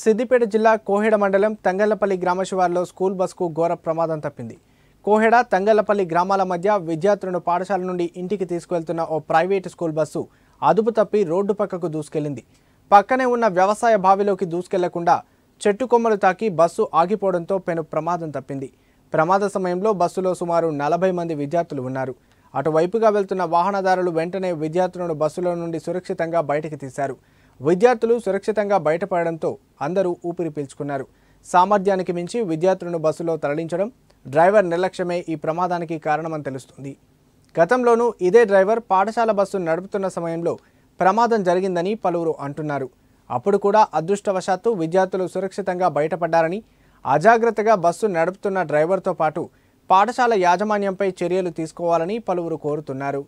సిద్దిపేట జిల్లా కోహెడ మండలం తంగళ్లపల్లి గ్రామ శివారులో స్కూల్ బస్కు ఘోర ప్రమాదం తప్పింది కోహెడ తంగళ్లపల్లి గ్రామాల మధ్య విద్యార్థులను పాఠశాల నుండి ఇంటికి తీసుకువెళ్తున్న ఓ ప్రైవేటు స్కూల్ బస్సు అదుపు తప్పి రోడ్డు పక్కకు దూసుకెళ్లింది పక్కనే ఉన్న వ్యవసాయ బావిలోకి దూసుకెళ్లకుండా చెట్టు కొమ్మలు తాకి బస్సు ఆగిపోవడంతో పెను ప్రమాదం తప్పింది ప్రమాద సమయంలో బస్సులో సుమారు నలభై మంది విద్యార్థులు ఉన్నారు అటువైపుగా వెళ్తున్న వాహనదారులు వెంటనే విద్యార్థులను బస్సులో నుండి సురక్షితంగా బయటకు తీశారు విద్యార్థులు సురక్షితంగా బయటపడడంతో అందరూ ఊపిరి పీల్చుకున్నారు సామర్థ్యానికి మించి విద్యార్థులను బస్సులో తరలించడం డ్రైవర్ నిర్లక్ష్యమే ఈ ప్రమాదానికి కారణమని తెలుస్తుంది గతంలోనూ ఇదే డ్రైవర్ పాఠశాల బస్సు నడుపుతున్న సమయంలో ప్రమాదం జరిగిందని పలువురు అంటున్నారు అప్పుడు కూడా అదృష్టవశాత్తు విద్యార్థులు సురక్షితంగా బయటపడ్డారని అజాగ్రత్తగా బస్సు నడుపుతున్న డ్రైవర్తో పాటు పాఠశాల యాజమాన్యంపై చర్యలు తీసుకోవాలని పలువురు కోరుతున్నారు